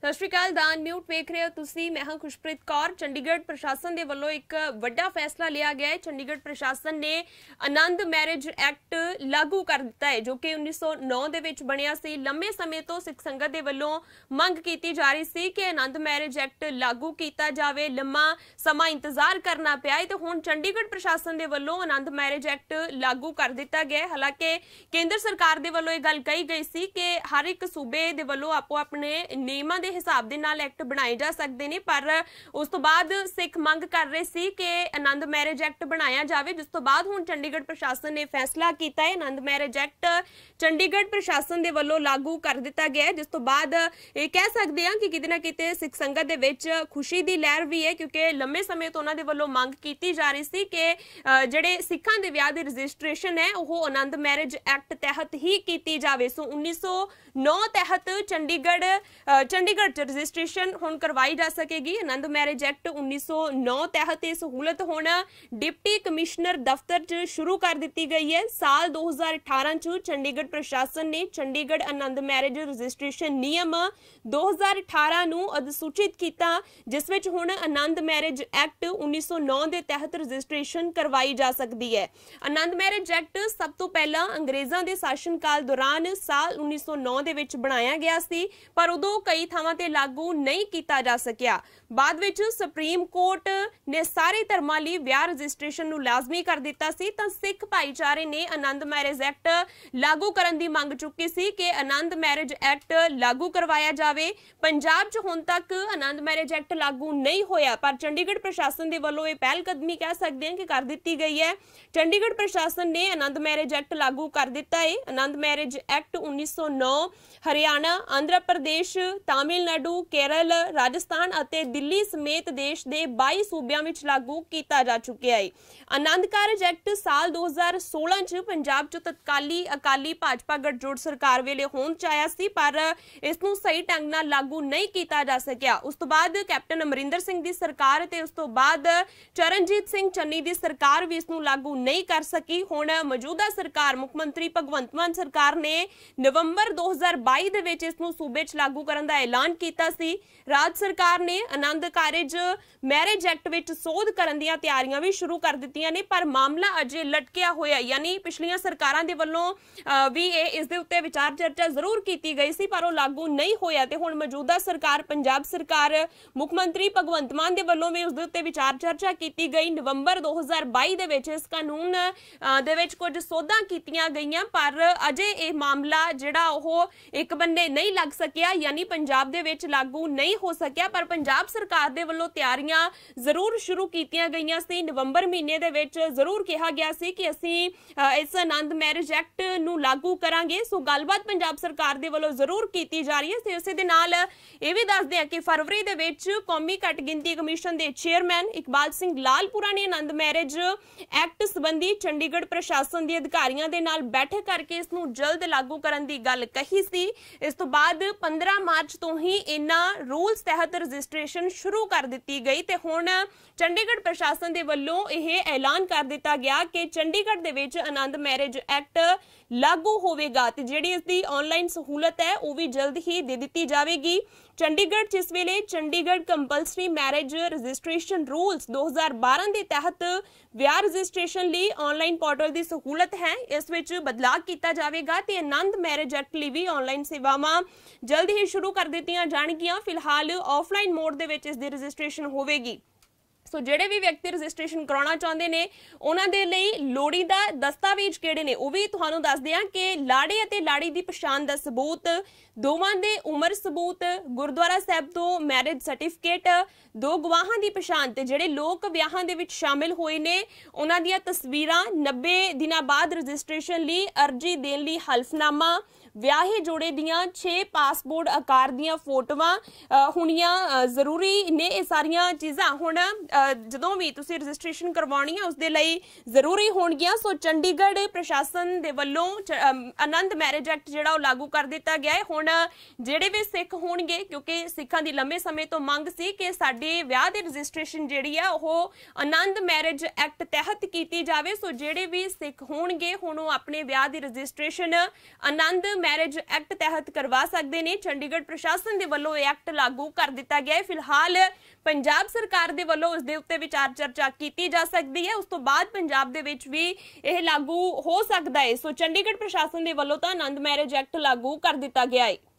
ਸਤਿ ਸ਼੍ਰੀ ਅਕਾਲ ਦਾਨ ਨਿਊਟ ਵੇਖ ਰਹੇ ਹੋ ਤੁਸੀਂ ਮੈਂ ਹਾਂ ਖੁਸ਼ਪ੍ਰੀਤ ਕੌਰ ਚੰਡੀਗੜ੍ਹ ਪ੍ਰਸ਼ਾਸਨ ਦੇ ਵੱਲੋਂ ਇੱਕ ਵੱਡਾ ਫੈਸਲਾ ਲਿਆ ਗਿਆ ਹੈ ਚੰਡੀਗੜ੍ਹ ਪ੍ਰਸ਼ਾਸਨ ਨੇ ਆਨੰਦ ਮੈਰਿਜ ਐਕਟ ਲਾਗੂ ਕਰ ਦਿੱਤਾ ਹੈ ਜੋ ਕਿ 1909 ਦੇ ਵਿੱਚ ਬਣਿਆ ਸੀ ਲੰਮੇ ਸਮੇਂ ਤੋਂ ਸਿੱਖ ਸੰਗਤ ਦੇ ਵੱਲੋਂ ਮੰਗ ਕੀਤੀ ਜਾ ਰਹੀ ਸੀ ਕਿ ਆਨੰਦ ਮੈਰਿਜ ਐਕਟ ਲਾਗੂ ਕੀਤਾ ਜਾਵੇ ਲੰਮਾ ਸਮਾਂ ਇੰਤਜ਼ਾਰ ਕਰਨਾ ਪਿਆ ਤੇ ਹੁਣ ਚੰਡੀਗੜ੍ਹ ਪ੍ਰਸ਼ਾਸਨ ਦੇ ਵੱਲੋਂ ਆਨੰਦ ਮੈਰਿਜ ਐਕਟ ਲਾਗੂ ਕਰ ਦਿੱਤਾ ਗਿਆ ਹਾਲਾਂਕਿ ਕੇਂਦਰ ਸਰਕਾਰ ਦੇ ਵੱਲੋਂ ਇਹ ਗੱਲ ਕਹੀ ਗਈ ਸੀ ਕਿ ਹਰ ਇੱਕ ਸੂਬੇ ਦੇ ਵੱਲੋਂ ਆਪੋ ਆਪਣੇ ਨਿਯਮਾਂ ਦੇ ਹਿਸਾਬ ਦੇ ਨਾਲ ਐਕਟ ਬਣਾਏ ਜਾ ਸਕਦੇ ਨੇ ਪਰ ਉਸ ਤੋਂ ਬਾਅਦ ਸਿੱਖ ਮੰਗ ਕਰ ਰਹੇ ਸੀ ਕਿ ਆਨੰਦ ਮੈਰਿਜ ਐਕਟ ਬਣਾਇਆ ਜਾਵੇ ਜਿਸ ਤੋਂ ਬਾਅਦ ਹੁਣ ਚੰਡੀਗੜ੍ਹ ਪ੍ਰਸ਼ਾਸਨ ਨੇ ਫੈਸਲਾ ਕੀਤਾ ਹੈ ਆਨੰਦ ਮੈਰਿਜ ਐਕਟ ਚੰਡੀਗੜ੍ਹ ਪ੍ਰਸ਼ਾਸਨ ਦੇ ਵੱਲੋਂ ਲਾਗੂ ਕਰ ਦਿੱਤਾ ਗਿਆ ਜਿਸ ਤੋਂ ਬਾਅਦ ਇਹ ਕਹਿ ਸਕਦੇ ਹਾਂ ਕਿ ਕਿਤੇ ਨਾ ਕਿਤੇ ਸਿੱਖ ਸੰਗਤ ਦੇ ਵਿੱਚ ਖੁਸ਼ੀ ਦੀ ਲਹਿਰ ਵੀ ਹੈ ਕਿਉਂਕਿ ਲੰਮੇ ਸਮੇਂ ਤੋਂ ਉਹਨਾਂ ਦੇ ਵੱਲੋਂ ਮੰਗ ਕੀਤੀ ਜਾ ਰਹੀ ਸੀ ਕਿ ਜਿਹੜੇ ਸਿੱਖਾਂ ਦੇ ਵਿਆਹ ਦੀ ਰਜਿਸਟ੍ਰੇਸ਼ਨ ਹੈ ਉਹ ਆਨੰਦ ਮੈਰਿਜ ਐਕਟ ਤਹਿਤ ਹੀ ਕੀਤੀ ਜਾਵੇ ਸੋ 1909 ਤਹਿਤ ਚੰਡੀਗੜ੍ਹ ਚੰਡੀ ਚੰਡੀਗੜ੍ਹ 'ਚ ਰਜਿਸਟ੍ਰੇਸ਼ਨ ਹੁਣ ਕਰਵਾਈ ਜਾ ਸਕੇਗੀ ਆਨੰਦ ਮੈਰਿਜ ਐਕਟ 1909 ਤਹਿਤ ਇਹ ਸਹੂਲਤ ਹੁਣ ਡਿਪਟੀ ਕਮਿਸ਼ਨਰ ਦਫ਼ਤਰ 'ਚ ਸ਼ੁਰੂ ਕਰ ਦਿੱਤੀ ਗਈ ਹੈ ਸਾਲ 2018 'ਚ ਚੰਡੀਗੜ੍ਹ ਪ੍ਰਸ਼ਾਸਨ ਨੇ ਚੰਡੀਗੜ੍ਹ ਆਨੰਦ ਮੈਰਿਜ ਰਜਿਸਟ੍ਰੇਸ਼ਨ ਨਿਯਮ 2018 ਨੂੰ ਅਧਿਸੂਚਿਤ ਕੀਤਾ ਜਿਸ ਵਿੱਚ ਹੁਣ ਆਨੰਦ ਮੈਰਿਜ ਐਕਟ 1909 ਦੇ ਤਹਿਤ ਰਜਿਸਟ੍ਰੇਸ਼ਨ ਕਰਵਾਈ ਜਾ ਸਕਦੀ ਹੈ ਆਨੰਦ ਮੈਰਿਜ ਐਕਟ ਸਭ ਤੋਂ ਪਹਿਲਾਂ ਅੰਗਰੇਜ਼ਾਂ ਦੇ ਸ਼ਾਸਨ ਕਾਲ ਦੌਰਾਨ ਸਾਲ 1909 ਦੇ ਵਿੱਚ ਬਣਾਇਆ ਗਿਆ ਸੀ ਪਰ ਉਦੋਂ ਕਈ ਥਾਂ ਥਾਵਾਂ ਤੇ ਲਾਗੂ ਨਹੀਂ ਕੀਤਾ ਜਾ ਸਕਿਆ ਬਾਅਦ ਵਿੱਚ ਸੁਪਰੀਮ ਕੋਰਟ ਨੇ ਸਾਰੇ ਧਰਮਾਂ ਲਈ ਵਿਆਹ ਰਜਿਸਟ੍ਰੇਸ਼ਨ ਨੂੰ ਲਾਜ਼ਮੀ ਕਰ ਦਿੱਤਾ ਸੀ ਤਾਂ ਸਿੱਖ ਭਾਈਚਾਰੇ ਨੇ ਆਨੰਦ ਮੈਰਿਜ ਐਕਟ ਲਾਗੂ ਕਰਨ ਦੀ ਮੰਗ ਚੁੱਕੀ ਸੀ ਕਿ ਆਨੰਦ ਮੈਰਿਜ ਐਕਟ ਲਾਗੂ ਕਰਵਾਇਆ ਜਾਵੇ ਪੰਜਾਬ 'ਚ ਹੁਣ ਤੱਕ ਆਨੰਦ ਮੈਰਿਜ ਐਕਟ ਲਾਗੂ ਨਹੀਂ ਹੋਇਆ ਪਰ ਚੰਡੀਗੜ੍ਹ ਪ੍ਰਸ਼ਾਸਨ ਦੇ ਵੱਲੋਂ ਇਹ ਪਹਿਲ ਕਦਮੀ ਕਹਿ ਸਕਦੇ ਹਾਂ ਕਿ ਕਰ ਦਿੱਤੀ ਗਈ ਹੈ ਚੰਡੀਗੜ੍ਹ ਪ੍ਰਸ਼ਾਸਨ ਨੇ ਆਨੰਦ ਮੈਰਿਜ ਐਕਟ ਲਾਗੂ ਕਰ ਦਿੱਤਾ ਹੈ ਆਨੰਦ ਮੈਰਿਜ ਐਕਟ 1909 ਹਰਿਆਣਾ ਆਂਧਰਾ ਪ੍ਰਦੇਸ਼ ਤਾਮਿਲ ਤਾਮਿਲਨਾਡੂ ਕੇਰਲ ਰਾਜਸਥਾਨ ਅਤੇ ਦਿੱਲੀ ਸਮੇਤ ਦੇਸ਼ ਦੇ 22 ਸੂਬਿਆਂ ਵਿੱਚ ਲਾਗੂ ਕੀਤਾ ਜਾ ਚੁੱਕਿਆ ਹੈ ਆਨੰਦ ਕਾਰਜ ਐਕਟ ਸਾਲ 2016 ਚ ਪੰਜਾਬ ਚ ਤਤਕਾਲੀ ਅਕਾਲੀ ਭਾਜਪਾ ਗੱਠਜੋੜ ਸਰਕਾਰ ਵੇਲੇ ਹੋਂਦ ਚਾਇਆ ਸੀ ਪਰ ਇਸ ਨੂੰ ਸਹੀ ਢੰਗ ਨਾਲ ਲਾਗੂ ਨਹੀਂ ਕੀਤਾ ਜਾ ਸਕਿਆ ਉਸ ਤੋਂ ਬਾਅਦ ਕੈਪਟਨ ਅਮਰਿੰਦਰ ਸਿੰਘ ਦੀ ਸਰਕਾਰ ਤੇ ਉਸ ਤੋਂ ਬਾਅਦ ਚਰਨਜੀਤ ਸਿੰਘ ਚੰਨੀ ਦੀ ਸਰਕਾਰ ਵੀ ਇਸ ਨੂੰ ਲਾਗੂ ਨਹੀਂ ਕਰ ਸਕੀ ਹੁਣ ਮੌਜੂਦਾ ਸਰਕਾਰ ਮੁੱਖ ਮੰਤਰੀ ਭਗਵੰਤ ਮਾਨ ਸਰਕਾਰ ਨੇ ਨਵੰਬਰ 2022 ਦੇ ਵਿੱਚ ਇਸ ਨੂੰ ਸੂਬੇ 'ਚ ਲਾਗੂ ਕਰਨ ਦਾ ਐਲਾਨ ਐਲਾਨ ਕੀਤਾ ਸੀ ਰਾਜ ਸਰਕਾਰ ਨੇ ਆਨੰਦ ਕਾਰਜ ਮੈਰਿਜ ਐਕਟ ਵਿੱਚ ਸੋਧ ਕਰਨ ਦੀਆਂ ਤਿਆਰੀਆਂ ਵੀ ਸ਼ੁਰੂ ਕਰ ਦਿੱਤੀਆਂ ਨੇ ਪਰ ਮਾਮਲਾ ਅਜੇ ਲਟਕਿਆ ਹੋਇਆ ਯਾਨੀ ਪਿਛਲੀਆਂ ਸਰਕਾਰਾਂ ਦੇ ਵੱਲੋਂ ਵੀ ਇਹ ਇਸ ਦੇ ਉੱਤੇ ਵਿਚਾਰ ਚਰਚਾ ਜ਼ਰੂਰ ਕੀਤੀ ਗਈ ਸੀ ਪਰ ਉਹ ਲਾਗੂ ਨਹੀਂ ਹੋਇਆ ਤੇ ਹੁਣ ਮੌਜੂਦਾ ਸਰਕਾਰ ਪੰਜਾਬ ਸਰਕਾਰ ਮੁੱਖ ਮੰਤਰੀ ਭਗਵੰਤ ਮਾਨ ਦੇ ਵੱਲੋਂ ਵੀ ਉਸ ਦੇ ਉੱਤੇ ਵਿਚਾਰ ਚਰਚਾ ਕੀਤੀ ਗਈ ਨਵੰਬਰ 2022 ਦੇ ਵਿੱਚ ਇਸ ਕਾਨੂੰਨ ਦੇ ਵਿੱਚ ਕੁਝ ਸੋਧਾਂ ਕੀਤੀਆਂ ਗਈਆਂ ਪਰ ਅਜੇ ਇਹ ਮਾਮਲਾ ਜਿਹੜਾ ਉਹ ਇੱਕ ਬੰਨੇ ਨਹੀਂ ਲੱਗ ਸਕਿਆ ਯਾਨੀ ਪੰਜਾਬ ਦੇ ਵਿੱਚ ਲਾਗੂ ਨਹੀਂ ਹੋ ਸਕਿਆ ਪਰ ਪੰਜਾਬ ਸਰਕਾਰ ਦੇ ਵੱਲੋਂ ਤਿਆਰੀਆਂ ਜ਼ਰੂਰ ਸ਼ੁਰੂ ਕੀਤੀਆਂ ਗਈਆਂ ਸੀ ਨਵੰਬਰ ਮਹੀਨੇ ਦੇ ਵਿੱਚ ਜ਼ਰੂਰ ਕਿਹਾ ਗਿਆ ਸੀ ਕਿ ਅਸੀਂ ਇਸ ਆਨੰਦ ਮੈਰਿਜ ਐਕਟ ਨੂੰ ਲਾਗੂ ਕਰਾਂਗੇ ਸੋ ਗੱਲਬਾਤ ਪੰਜਾਬ ਸਰਕਾਰ ਦੇ ਵੱਲੋਂ ਜ਼ਰੂਰ ਕੀਤੀ ਜਾ ਰਹੀ ਹੈ ਤੇ ਉਸੇ ਦੇ ਨਾਲ ਇਹ ਵੀ ਦੱਸਦੇ ਆ ਕਿ ਫਰਵਰੀ ਦੇ ਵਿੱਚ ਕੌਮੀ ਘੱਟ ਗਿਣਤੀ ਕਮਿਸ਼ਨ ਦੇ ਚੇਅਰਮੈਨ ਇਕਬਾਲ ਸਿੰਘ ਲਾਲਪੁਰਾ ਨੇ ਆਨੰਦ ਮੈਰਿਜ ਐਕਟ ਸੰਬੰਧੀ ਚੰਡੀਗੜ੍ਹ ਪ੍ਰਸ਼ਾਸਨ ਦੇ ਅਧਿਕਾਰੀਆਂ ਦੇ ਨਾਲ ਬੈਠਕ ਕਰਕੇ ਇਸ ਨੂੰ ਜਲਦ ਲਾਗੂ ਕਰਨ ਦੀ ਗੱਲ ਕਹੀ ਸੀ ਇਸ ਤੋਂ ਬਾਅਦ 15 ਮਾਰਚ ਤੋਂ ਹੀ ਇਨਾ ਰੂਲਸ ਤਹਿਤ ਰਜਿਸਟ੍ਰੇਸ਼ਨ ਸ਼ੁਰੂ ਕਰ ਦਿੱਤੀ ਗਈ ਤੇ ਹੁਣ ਚੰਡੀਗੜ੍ਹ ਪ੍ਰਸ਼ਾਸਨ ਦੇ ਵੱਲੋਂ ਇਹ ਐਲਾਨ ਕਰ ਦਿੱਤਾ ਗਿਆ ਕਿ ਚੰਡੀਗੜ੍ਹ ਦੇ ਵਿੱਚ ਆਨੰਦ ਮੈਰਿਜ ਐਕਟ ਲਾਗੂ ਹੋਵੇਗਾ ਤੇ ਜਿਹੜੀ ਇਸ ਦੀ ਆਨਲਾਈਨ ਸਹੂਲਤ ਹੈ ਉਹ ਵੀ ਜਲਦ ਹੀ ਦੇ ਦਿੱਤੀ ਜਾਵੇਗੀ ਚੰਡੀਗੜ੍ਹ ਜਿਸ ਵੇਲੇ Chandigarh compulsory marriage registration rules 2012 ਦੇ ਤਹਿਤ ਵਿਆਹ ਰਜਿਸਟ੍ਰੇਸ਼ਨ ਲਈ ਆਨਲਾਈਨ ਪੋਰਟਲ ਦੀ ਸਹੂਲਤ ਹੈ ਇਸ ਵਿੱਚ ਬਦਲਾਅ ਕੀਤਾ ਜਾਵੇਗਾ ਤੇ ਆਨੰਦ ਮੈਰਿਜ ਐਕਟ ਲਈ ਵੀ ਆਨਲਾਈਨ ਸੇਵਾਵਾਂ ਜਲਦ ਹੀ ਸ਼ੁਰੂ ਕਰ ਦਿੱਤੀਆਂ ਕਰਵਾਈਆਂ ਜਾਣਗੀਆਂ ਫਿਲਹਾਲ ਆਫਲਾਈਨ ਮੋਡ ਦੇ ਵਿੱਚ ਇਸ ਦੀ ਰਜਿਸਟ੍ਰੇਸ਼ਨ ਹੋਵੇਗੀ ਸੋ ਜਿਹੜੇ ਵੀ ਵਿਅਕਤੀ ਰਜਿਸਟ੍ਰੇਸ਼ਨ ਕਰਾਉਣਾ ਚਾਹੁੰਦੇ ਨੇ ਉਹਨਾਂ ਦੇ ਲਈ ਲੋੜੀ ਦਾ ਦਸਤਾਵੇਜ਼ ਕਿਹੜੇ ਨੇ ਉਹ ਵੀ ਤੁਹਾਨੂੰ ਦੱਸਦੇ ਹਾਂ ਕਿ ਲਾੜੇ ਅਤੇ ਲਾੜੀ ਦੀ ਪਛਾਣ ਦਾ ਸਬੂਤ ਦੋਵਾਂ ਦੇ ਉਮਰ ਸਬੂਤ ਗੁਰਦੁਆਰਾ ਸਾਹਿਬ ਤੋਂ ਮੈਰਿਜ ਸਰਟੀਫਿਕੇਟ ਦੋ ਗਵਾਹਾਂ ਦੀ ਪਛਾਣ ਤੇ ਜਿਹੜੇ ਲੋਕ ਵਿਆਹਾਂ ਦੇ ਵਿੱਚ ਸ਼ਾਮਿਲ ਹੋਏ ਨੇ ਉਹਨਾਂ ਦੀਆਂ ਤਸਵੀਰਾਂ 90 ਦਿਨਾਂ ਬਾਅਦ ਰਜਿਸਟ੍ਰੇਸ਼ਨ ਲਈ ਅਰਜ਼ੀ ਦੇਣ ਲਈ ਹਲਫਨਾਮਾ ਵਿਆਹੇ ਜੋੜੇ ਦੀਆਂ 6 ਪਾਸਪੋਰਟ ਆਕਾਰ ਦੀਆਂ ਫੋਟੋਆਂ ਹੁਣੀਆਂ ਜ਼ਰੂਰੀ ਨੇ ਇਹ ਸਾਰੀਆਂ ਚੀਜ਼ਾਂ ਹੁਣ ਜਦੋਂ ਵੀ ਤੁਸੀਂ ਰਜਿਸਟ੍ਰੇਸ਼ਨ ਕਰਵਾਉਣੀ ਹੈ ਉਸ ਦੇ ਲਈ ਜ਼ਰੂਰੀ ਹੋਣਗੀਆਂ ਸੋ ਚੰਡੀਗੜ੍ਹ ਪ੍ਰਸ਼ਾਸਨ ਦੇ ਵੱਲੋਂ ਆਨੰਦ ਮੈਰਿਜ ਐਕਟ ਜਿਹੜਾ ਉਹ ਲਾਗੂ ਕਰ ਦਿੱਤਾ ਗਿਆ ਹੈ ਹੁਣ ਜਿਹੜੇ ਵੀ ਸਿੱਖ ਹੋਣਗੇ ਕਿਉਂਕਿ ਸਿੱਖਾਂ ਦੀ ਲੰਬੇ ਸਮੇਂ ਤੋਂ ਮੰਗ ਸੀ ਕਿ ਸਾਡੇ ਵਿਆਹ ਦੀ ਰਜਿਸਟ੍ਰੇਸ਼ਨ ਜਿਹੜੀ ਆ ਉਹ ਆਨੰਦ ਮੈਰਿਜ ਐਕਟ ਤਹਿਤ ਕੀਤੀ ਜਾਵੇ ਸੋ ਜਿਹੜੇ ਵੀ ਸਿੱਖ ਹੋਣਗੇ ਹੁਣ ਉਹ ਆਪਣੇ ਵਿਆਹ ਦੀ ਰਜਿਸਟ੍ਰੇਸ਼ਨ ਆਨੰਦ ਮੈਰਿਜ ਐਕਟ ਤਹਿਤ ਕਰਵਾ ਸਕਦੇ ਨੇ ਚੰਡੀਗੜ੍ਹ ਪ੍ਰਸ਼ਾਸਨ ਦੇ ਵੱਲੋਂ ਇਹ ਐਕਟ ਲਾਗੂ ਕਰ ਦਿੱਤਾ ਗਿਆ ਹੈ ਫਿਲਹਾਲ ਪੰਜਾਬ ਸਰਕਾਰ ਦੇ ਵੱਲੋਂ ਉਸ ਦੇ ਉੱਤੇ ਵਿਚਾਰ ਚਰਚਾ ਕੀਤੀ ਜਾ ਸਕਦੀ ਹੈ ਉਸ ਤੋਂ ਬਾਅਦ ਪੰਜਾਬ ਦੇ ਵਿੱਚ ਵੀ ਇਹ ਲਾਗੂ ਹੋ ਸਕਦਾ ਹੈ ਸੋ ਚੰਡੀਗੜ੍ਹ ਪ੍ਰਸ਼ਾਸਨ ਦੇ ਵੱਲੋਂ ਤਾਂ ਆਨੰਦ ਮੈਰਿਜ ਐਕਟ ਲਾਗੂ ਕਰ ਦਿੱਤਾ ਗਿਆ ਹੈ